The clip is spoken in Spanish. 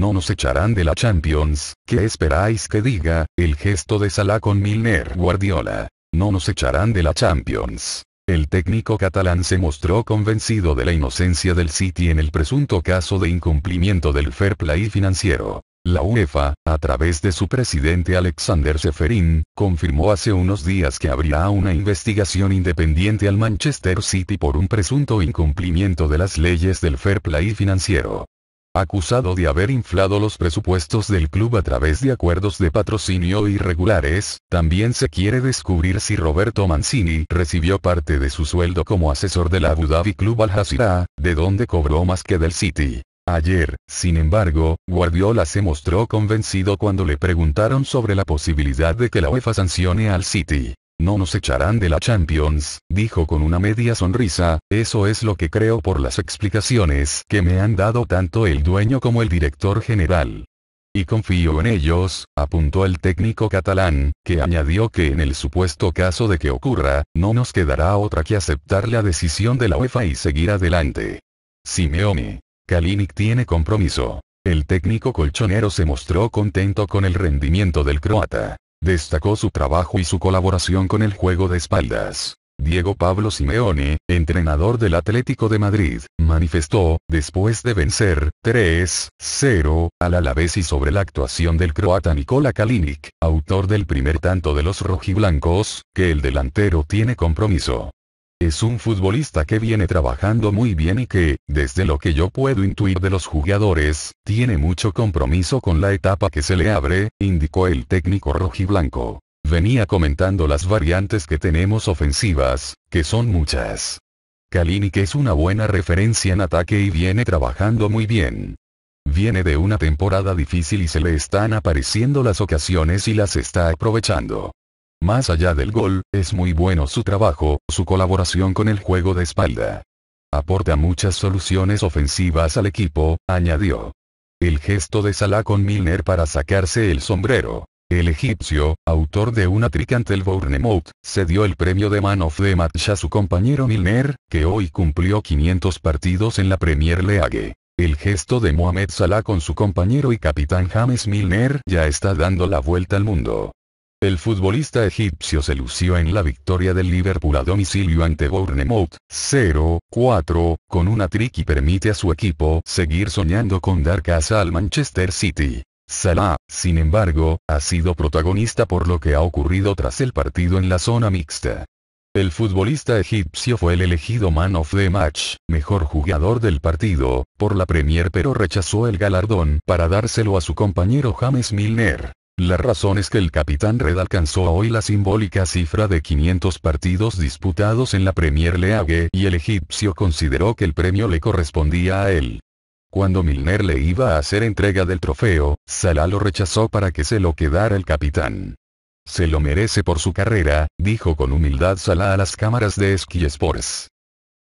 no nos echarán de la Champions, ¿qué esperáis que diga? El gesto de Salah con Milner Guardiola. No nos echarán de la Champions. El técnico catalán se mostró convencido de la inocencia del City en el presunto caso de incumplimiento del fair play financiero. La UEFA, a través de su presidente Alexander Seferin, confirmó hace unos días que habría una investigación independiente al Manchester City por un presunto incumplimiento de las leyes del fair play financiero acusado de haber inflado los presupuestos del club a través de acuerdos de patrocinio irregulares, también se quiere descubrir si Roberto Mancini recibió parte de su sueldo como asesor del Abu Dhabi Club Al Jazeera, de donde cobró más que del City. Ayer, sin embargo, Guardiola se mostró convencido cuando le preguntaron sobre la posibilidad de que la UEFA sancione al City. No nos echarán de la Champions, dijo con una media sonrisa, eso es lo que creo por las explicaciones que me han dado tanto el dueño como el director general. Y confío en ellos, apuntó el técnico catalán, que añadió que en el supuesto caso de que ocurra, no nos quedará otra que aceptar la decisión de la UEFA y seguir adelante. Simeone. Kalinic tiene compromiso. El técnico colchonero se mostró contento con el rendimiento del croata. Destacó su trabajo y su colaboración con el juego de espaldas. Diego Pablo Simeone, entrenador del Atlético de Madrid, manifestó, después de vencer 3-0 al Alavés y sobre la actuación del croata Nikola Kalinic, autor del primer tanto de los rojiblancos, que el delantero tiene compromiso. Es un futbolista que viene trabajando muy bien y que, desde lo que yo puedo intuir de los jugadores, tiene mucho compromiso con la etapa que se le abre, indicó el técnico rojiblanco. Venía comentando las variantes que tenemos ofensivas, que son muchas. que es una buena referencia en ataque y viene trabajando muy bien. Viene de una temporada difícil y se le están apareciendo las ocasiones y las está aprovechando. Más allá del gol, es muy bueno su trabajo, su colaboración con el juego de espalda. Aporta muchas soluciones ofensivas al equipo, añadió. El gesto de Salah con Milner para sacarse el sombrero. El egipcio, autor de una tricante el Bournemouth, se dio el premio de Man of the Match a su compañero Milner, que hoy cumplió 500 partidos en la Premier League. El gesto de Mohamed Salah con su compañero y capitán James Milner ya está dando la vuelta al mundo. El futbolista egipcio se lució en la victoria del Liverpool a domicilio ante Bournemouth, 0-4, con una trick y permite a su equipo seguir soñando con dar casa al Manchester City. Salah, sin embargo, ha sido protagonista por lo que ha ocurrido tras el partido en la zona mixta. El futbolista egipcio fue el elegido Man of the Match, mejor jugador del partido, por la Premier pero rechazó el galardón para dárselo a su compañero James Milner. La razón es que el capitán Red alcanzó hoy la simbólica cifra de 500 partidos disputados en la Premier League y el egipcio consideró que el premio le correspondía a él. Cuando Milner le iba a hacer entrega del trofeo, Salah lo rechazó para que se lo quedara el capitán. Se lo merece por su carrera, dijo con humildad Salah a las cámaras de Sky Sports.